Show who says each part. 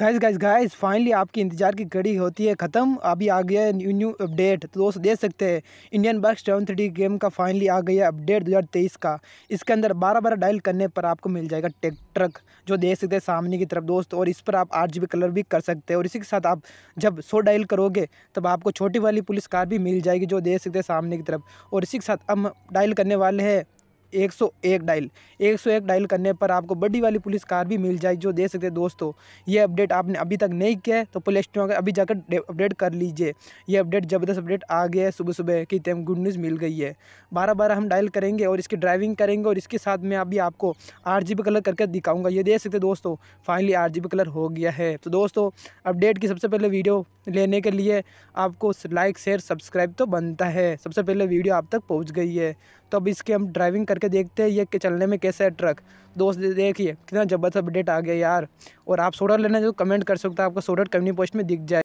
Speaker 1: guys guys guys finally आपकी इंतजार की घड़ी होती है ख़त्म अभी आ गया न्यू न्यू अपडेट तो दोस्त देख सकते हैं इंडियन बर्क सेवन थ्री गेम का फाइनली आ गया अपडेट 2023 का इसके अंदर बारह बारह डायल करने पर आपको मिल जाएगा टेक ट्रक जो देख सकते हैं सामने की तरफ दोस्त और इस पर आप आठ जी कलर भी कर सकते हैं और इसी के साथ आप जब सो डायल करोगे तब आपको छोटी वाली पुलिस कार भी मिल जाएगी जो देख सकते हैं सामने की तरफ और इसी के साथ हम डायल करने वाले हैं एक सौ एक डायल एक सौ एक डायल करने पर आपको बड़ी वाली पुलिस कार भी मिल जाएगी जो दे सकते हैं दोस्तों ये अपडेट आपने अभी तक नहीं किया है तो प्ले स्टोर अभी जाकर अपडेट कर लीजिए ये अपडेट ज़बरदस्त अपडेट आ गया है सुबह सुबह की तेम गुड न्यूज़ मिल गई है बारह बारह हम डायल करेंगे और इसकी ड्राइविंग करेंगे और इसके साथ में अभी आपको आर कलर करके दिखाऊँगा ये दे सकते दोस्तों फाइनली आर कलर हो गया है तो दोस्तों अपडेट की सबसे पहले वीडियो लेने के लिए आपको लाइक शेयर सब्सक्राइब तो बनता है सबसे पहले वीडियो आप तक पहुँच गई है तो अब इसके हम ड्राइविंग कर करके देखते हैं ये चलने में कैसा है ट्रक दोस्त देखिए कितना ज़बरदस्त अपडेट आ गया यार और आप सोडर लेना जो तो कमेंट कर सकते हो आपको सोडर कम्युनिटी पोस्ट में दिख जाए